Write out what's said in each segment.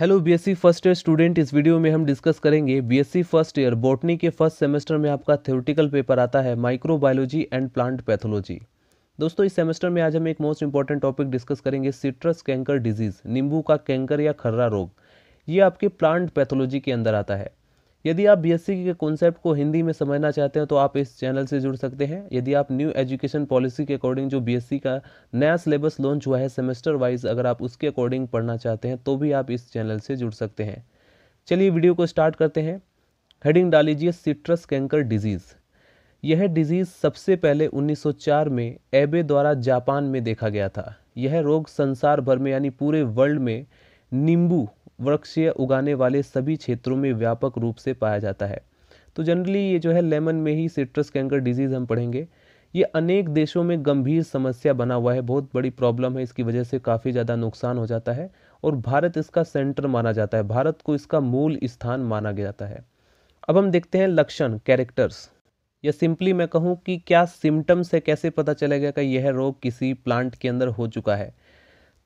hello BSc first year student इस video में हम डिस्कस करेंगे बीएससी फर्स्ट ईयर बॉटनी के फर्स्ट सेमेस्टर में आपका थ्योरेटिकल पेपर आता है माइक्रोबायोलॉजी एंड प्लांट पैथोलॉजी दोस्तों इस सेमेस्टर में आज हम एक मोस्ट इंपॉर्टेंट टॉपिक डिस्कस करेंगे सिट्रस कैंकर डिजीज नींबू का कैंकर या खर्रा रोग ये आपके प्लांट पैथोलॉजी के अंदर आता है यदि आप बीएससी के कॉन्सेप्ट को हिंदी में समझना चाहते हैं तो आप इस चैनल से जुड़ सकते हैं यदि आप न्यू एजुकेशन पॉलिसी के अकॉर्डिंग जो बीएससी का नया सिलेबस लॉन्च हुआ है सेमेस्टर वाइज अगर आप उसके अकॉर्डिंग पढ़ना चाहते हैं तो भी आप इस चैनल से जुड़ सकते हैं चलिए वीडियो को स्टार्ट करते हैं हेडिंग डाल लीजिए सिट्रस कैंकर डिजीज़ यह डिजीज़ सबसे पहले 1904 में एबे द्वारा जापान में देखा गया था यह रोग संसार भर में यानी पूरे वर्ल्ड में नींबू वृक्षीय उगाने वाले सभी क्षेत्रों में व्यापक रूप से पाया जाता है तो जनरली ये जो है लेमन में ही सिट्रस कैंकर डिजीज़ हम पढ़ेंगे ये अनेक देशों में गंभीर समस्या बना हुआ है बहुत बड़ी प्रॉब्लम है इसकी वजह से काफ़ी ज़्यादा नुकसान हो जाता है और भारत इसका सेंटर माना जाता है भारत को इसका मूल स्थान माना गया जाता है अब हम देखते हैं लक्षण कैरेक्टर्स या सिंपली मैं कहूँ कि क्या सिम्टम्स से कैसे पता चलेगा कि यह रोग किसी प्लांट के अंदर हो चुका है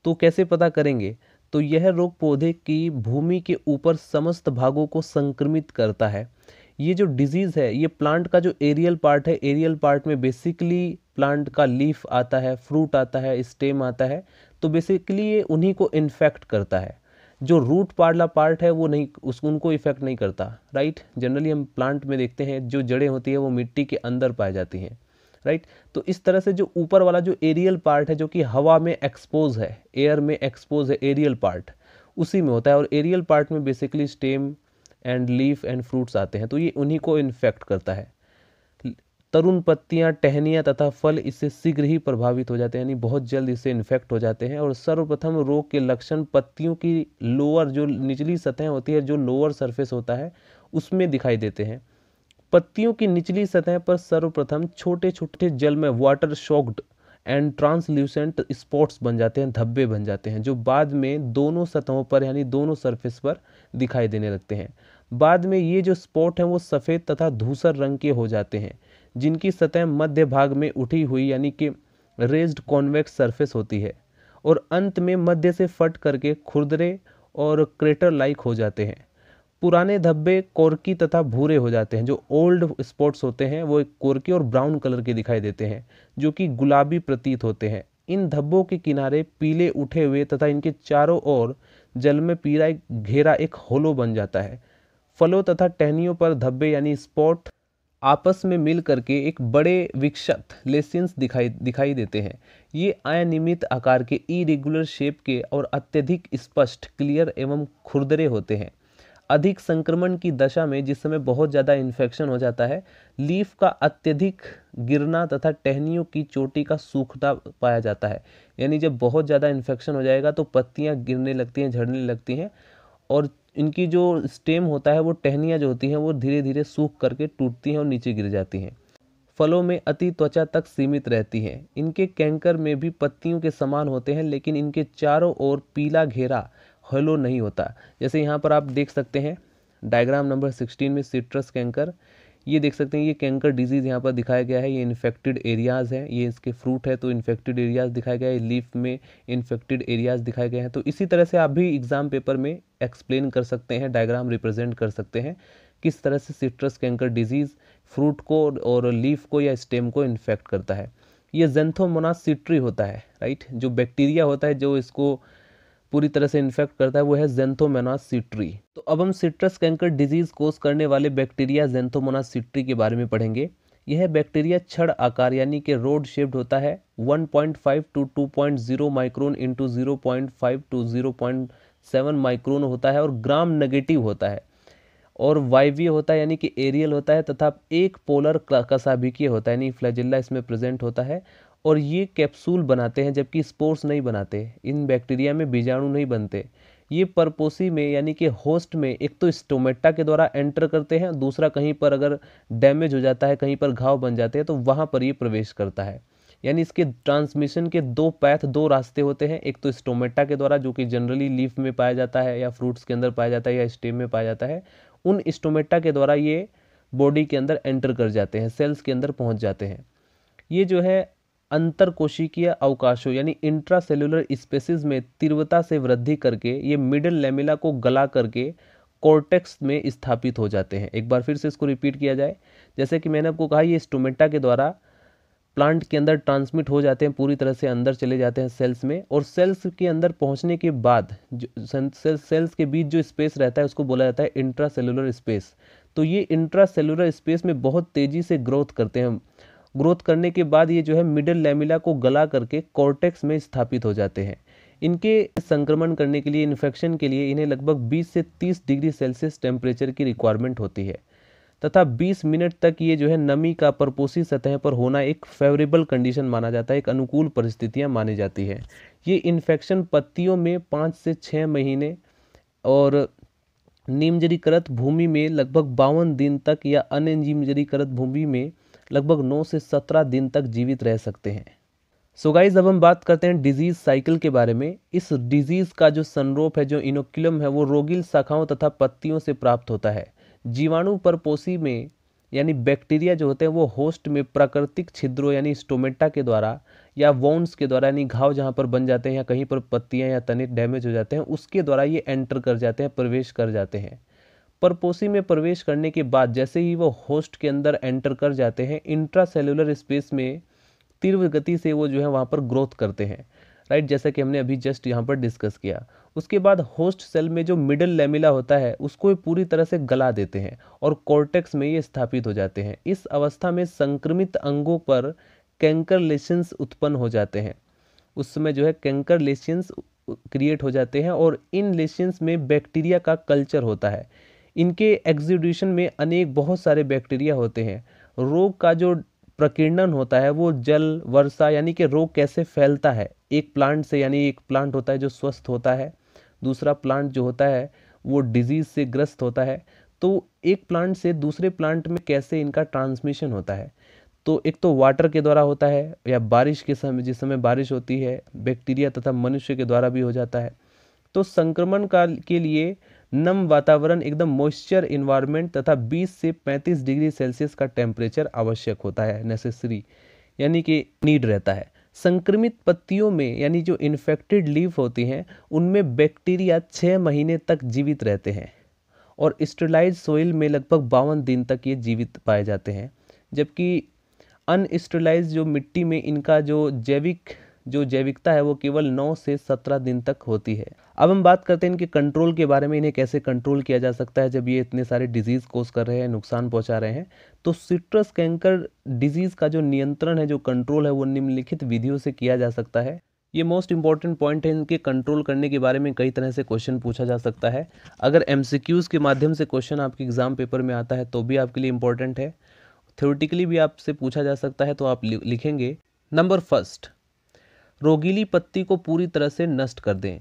तो कैसे पता करेंगे तो यह रोग पौधे की भूमि के ऊपर समस्त भागों को संक्रमित करता है ये जो डिजीज़ है ये प्लांट का जो एरियल पार्ट है एरियल पार्ट में बेसिकली प्लांट का लीफ आता है फ्रूट आता है स्टेम आता है तो बेसिकली ये उन्हीं को इन्फेक्ट करता है जो रूट पार्ला पार्ट है वो नहीं उस उनको इफेक्ट नहीं करता राइट जनरली हम प्लांट में देखते हैं जो जड़ें होती हैं वो मिट्टी के अंदर पाई जाती हैं राइट तो इस तरह से जो ऊपर वाला जो एरियल पार्ट है जो कि हवा में एक्सपोज है एयर में एक्सपोज है एरियल पार्ट उसी में होता है और एरियल पार्ट में basically stem and leaf and fruits आते हैं तो ये उन्हीं को इन्फेक्ट करता है तरुण पत्तियां टहनियां तथा फल इससे शीघ्र ही प्रभावित हो जाते हैं यानी बहुत जल्द इससे इन्फेक्ट हो जाते हैं और सर्वप्रथम रोग के लक्षण पत्तियों की लोअर जो निचली सतह होती है जो लोअर सरफेस होता है उसमें दिखाई देते हैं पत्तियों की निचली सतह पर सर्वप्रथम छोटे छोटे जल में water soaked and translucent spots बन जाते हैं धब्बे बन जाते हैं जो बाद में दोनों सतहों पर यानी दोनों सरफेस पर दिखाई देने लगते हैं बाद में ये जो स्पॉट हैं वो सफ़ेद तथा धूसर रंग के हो जाते हैं जिनकी सतह मध्य भाग में उठी हुई यानी कि रेज्ड कॉन्वेक्स सरफेस होती है और अंत में मध्य से फट करके खुरदरे और क्रेटर लाइक हो जाते हैं पुराने धब्बे कोरकी तथा भूरे हो जाते हैं जो ओल्ड स्पॉट्स होते हैं वो एक कोरकी और ब्राउन कलर के दिखाई देते हैं जो कि गुलाबी प्रतीत होते हैं इन धब्बों के किनारे पीले उठे हुए तथा इनके चारों ओर जल में पीला एक घेरा एक होलो बन जाता है फलों तथा टहनियों पर धब्बे यानी स्पॉट आपस में मिल करके एक बड़े विक्षत लेसिन्स दिखाई दिखाई देते हैं ये अनियमित आकार के इरेगुलर शेप के और अत्यधिक स्पष्ट क्लियर एवं खुरदरे होते हैं अधिक संक्रमण की दशा में जिस समय बहुत ज़्यादा इन्फेक्शन हो जाता है लीफ का अत्यधिक गिरना तथा टहनियों की चोटी का सूखना पाया जाता है यानी जब बहुत ज़्यादा इन्फेक्शन हो जाएगा तो पत्तियाँ गिरने लगती हैं झड़ने लगती हैं और इनकी जो स्टेम होता है वो टहनियाँ जो होती हैं वो धीरे धीरे सूख करके टूटती हैं और नीचे गिर जाती हैं फलों में अति त्वचा तक सीमित रहती हैं इनके कैंकर में भी पत्तियों के समान होते हैं लेकिन इनके चारों ओर पीला घेरा हलो नहीं होता जैसे यहाँ पर आप देख सकते हैं डायग्राम नंबर सिक्सटीन में सिट्रस कैंकर ये देख सकते हैं ये कैंकर डिजीज़ यहाँ पर दिखाया गया है ये इन्फेक्टेड एरियाज़ है ये इसके फ्रूट है तो इन्फेक्टेड एरियाज़ दिखाया गया है लीफ में इन्फेक्टेड एरियाज़ दिखाए गए हैं तो इसी तरह से आप भी एग्ज़ाम पेपर में एक्सप्लेन कर सकते हैं डायग्राम रिप्रेजेंट कर सकते हैं किस तरह से सिट्रस कैंकर डिजीज़ फ्रूट को और लीफ को या स्टेम को इन्फेक्ट करता है ये जेंथोमोनास सिट्री होता है राइट जो बैक्टीरिया होता है जो इसको पूरी तरह से इन्फेक्ट करता है वो है जेंथोमेनास सिट्री तो अब हम सिट्रस कैंकर डिजीज कोस करने वाले बैक्टीरिया जेंथोमोनास सिट्री के बारे में पढ़ेंगे यह बैक्टीरिया छड़ आकार यानी कि रोड शेप्ड होता है 1.5 to 2.0 micron into zero to 0.7 micron होता है और ग्राम नेगेटिव होता है और वाइवी होता है यानी कि एरियल होता है तथा एक पोलर कसाभिकीय होता है यानी फ्लैजिल्ला इसमें प्रेजेंट होता है और ये कैप्सूल बनाते हैं जबकि स्पोर्स नहीं बनाते इन बैक्टीरिया में बीजाणु नहीं बनते ये परपोसी में यानी कि होस्ट में एक तो स्टोमेटा के द्वारा एंटर करते हैं दूसरा कहीं पर अगर डैमेज हो जाता है कहीं पर घाव बन जाते हैं तो वहाँ पर ये प्रवेश करता है यानी इसके ट्रांसमिशन के दो पैथ दो रास्ते होते हैं एक तो स्टोमेटा के द्वारा जो कि जनरली लीफ में पाया जाता है या फ्रूट्स के अंदर पाया जाता है या स्टेम में पाया जाता है उन स्टोमेटा के द्वारा ये बॉडी के अंदर एंटर कर जाते हैं सेल्स के अंदर पहुँच जाते हैं ये जो है अंतरकोशिकीय अवकाशों यानी इंट्रासेलुलर स्पेसिस में तीव्रता से वृद्धि करके ये मिडिल लेमिला को गला करके कोर्टेक्स में स्थापित हो जाते हैं एक बार फिर से इसको रिपीट किया जाए जैसे कि मैंने आपको कहा ये स्टोमेटा के द्वारा प्लांट के अंदर ट्रांसमिट हो जाते हैं पूरी तरह से अंदर चले जाते हैं सेल्स में और सेल्स के अंदर पहुंचने के बाद जो सेल्स सेल्स के बीच जो स्पेस रहता है उसको बोला जाता है इंट्रासेलुलर स्पेस तो ये इंट्रासेलुलर स्पेस में बहुत तेज़ी से ग्रोथ करते हैं ग्रोथ करने के बाद ये जो है मिडल लेमिला को गला करके कॉर्टेक्स में स्थापित हो जाते हैं इनके संक्रमण करने के लिए इन्फेक्शन के लिए इन्हें लगभग 20 से 30 डिग्री सेल्सियस टेम्परेचर की रिक्वायरमेंट होती है तथा 20 मिनट तक ये जो है नमी का परपोसी सतह पर होना एक फेवरेबल कंडीशन माना जाता है एक अनुकूल परिस्थितियाँ मानी जाती है ये इन्फेक्शन पत्तियों में पाँच से छः महीने और निमजरीकृत भूमि में लगभग बावन दिन तक या अनजिमजरीकृत भूमि में लगभग 9 से 17 दिन तक जीवित रह सकते हैं सो गाइज अब हम बात करते हैं डिजीज़ साइकिल के बारे में इस डिजीज़ का जो संरोप है जो इनोक्यूलम है वो रोगिल शाखाओं तथा पत्तियों से प्राप्त होता है जीवाणु परपोसी में यानी बैक्टीरिया जो होते हैं वो होस्ट में प्राकृतिक छिद्रों यानी स्टोमेटा के द्वारा या वोन्स के द्वारा यानी घाव जहाँ पर बन जाते हैं या कहीं पर पत्तियाँ या तने डैमेज हो जाते हैं उसके द्वारा ये एंटर कर जाते हैं प्रवेश कर जाते हैं परपोसी में प्रवेश करने के बाद जैसे ही वो होस्ट के अंदर एंटर कर जाते हैं इंट्रासेलुलर स्पेस में तीव्र गति से वो जो है वहाँ पर ग्रोथ करते हैं राइट जैसा कि हमने अभी जस्ट यहाँ पर डिस्कस किया उसके बाद होस्ट सेल में जो मिडल लेमिला होता है उसको पूरी तरह से गला देते हैं और कॉर्टेक्स में ये स्थापित हो जाते हैं इस अवस्था में संक्रमित अंगों पर कैंकर लेशंस उत्पन्न हो जाते हैं उस समय जो है कैंकर लेशंस क्रिएट हो जाते हैं और इन लेशंस में बैक्टीरिया का कल्चर होता है इनके एग्जीब्यूशन में अनेक बहुत सारे बैक्टीरिया होते हैं रोग का जो प्रकीर्णन होता है वो जल वर्षा यानी कि रोग कैसे फैलता है एक प्लांट से यानी एक प्लांट होता है जो स्वस्थ होता है दूसरा प्लांट जो होता है वो डिजीज़ से ग्रस्त होता है तो एक प्लांट से दूसरे प्लांट में कैसे इनका ट्रांसमिशन होता है तो एक तो वाटर के द्वारा होता है या बारिश के समय जिस समय बारिश होती है बैक्टीरिया तथा मनुष्य के द्वारा भी हो जाता है तो संक्रमण का के लिए नम वातावरण एकदम मॉइस्चर इन्वायरमेंट तथा 20 से 35 डिग्री सेल्सियस का टेम्परेचर आवश्यक होता है नेसेसरी यानी कि नीड रहता है संक्रमित पत्तियों में यानी जो इन्फेक्टेड लीव होती हैं उनमें बैक्टीरिया छः महीने तक जीवित रहते हैं और स्टरलाइज सोइल में लगभग बावन दिन तक ये जीवित पाए जाते हैं जबकि अनस्टरलाइज जो मिट्टी में इनका जो जैविक जो जैविकता है वो केवल 9 से 17 दिन तक होती है अब हम बात करते हैं इनके कंट्रोल के बारे में इन्हें कैसे कंट्रोल किया जा सकता है जब ये इतने सारे डिजीज़ कोस कर रहे हैं नुकसान पहुंचा रहे हैं तो सिट्रस कैंकर डिजीज़ का जो नियंत्रण है जो कंट्रोल है वो निम्नलिखित विधियों से किया जा सकता है ये मोस्ट इंपॉर्टेंट पॉइंट है इनके कंट्रोल करने के बारे में कई तरह से क्वेश्चन पूछा जा सकता है अगर एम के माध्यम से क्वेश्चन आपके एग्ज़ाम पेपर में आता है तो भी आपके लिए इंपॉर्टेंट है थ्योरेटिकली भी आपसे पूछा जा सकता है तो आप लिखेंगे नंबर फर्स्ट रोगीली पत्ती को पूरी तरह से नष्ट कर दें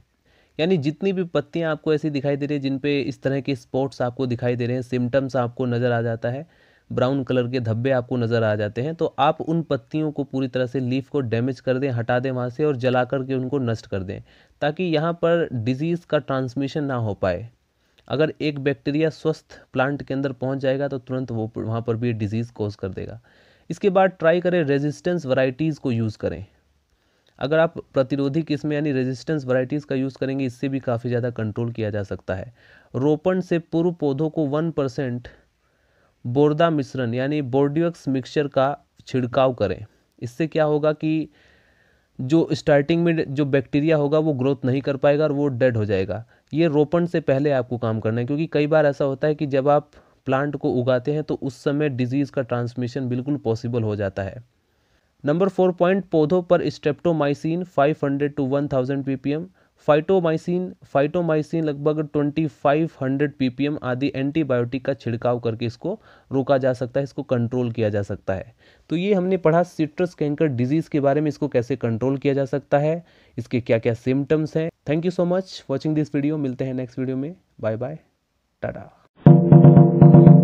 यानी जितनी भी पत्तियाँ आपको ऐसी दिखाई दे रही है जिन पे इस तरह के स्पॉट्स आपको दिखाई दे रहे हैं सिम्टम्स आपको नज़र आ जाता है ब्राउन कलर के धब्बे आपको नज़र आ जाते हैं तो आप उन पत्तियों को पूरी तरह से लीफ को डैमेज कर दें हटा दें वहाँ से और जला करके उनको नष्ट कर दें ताकि यहाँ पर डिजीज़ का ट्रांसमिशन ना हो पाए अगर एक बैक्टीरिया स्वस्थ प्लांट के अंदर पहुँच जाएगा तो तुरंत वो वहाँ पर भी डिजीज़ कोज कर देगा इसके बाद ट्राई करें रेजिस्टेंस वराइटीज़ को यूज़ करें अगर आप प्रतिरोधी किस्में यानी रेजिस्टेंस वराइटीज़ का यूज़ करेंगे इससे भी काफ़ी ज़्यादा कंट्रोल किया जा सकता है रोपण से पूर्व पौधों को वन परसेंट बोर्दा मिश्रण यानी बोर्डियक्स मिक्सचर का छिड़काव करें इससे क्या होगा कि जो स्टार्टिंग में जो बैक्टीरिया होगा वो ग्रोथ नहीं कर पाएगा और वो डेड हो जाएगा ये रोपण से पहले आपको काम करना है क्योंकि कई बार ऐसा होता है कि जब आप प्लांट को उगाते हैं तो उस समय डिजीज़ का ट्रांसमिशन बिल्कुल पॉसिबल हो जाता है नंबर फोर पॉइंट पौधों पर streptomycin 500 to 1000 M phytomycin phytomycin लगभग 2500 एम आदि एंटीबायोटिक का छिड़काव करके इसको रोका जा सकता है इसको कंट्रोल किया जा सकता है तो ये हमने पढ़ा सिट्रस कैंकर डिजीज़ के बारे में इसको कैसे कंट्रोल किया जा सकता है इसके क्या क्या सिम्टम्स हैं thank you so much watching this video मिलते हैं नेक्स्ट वीडियो में बाय बाय टाटा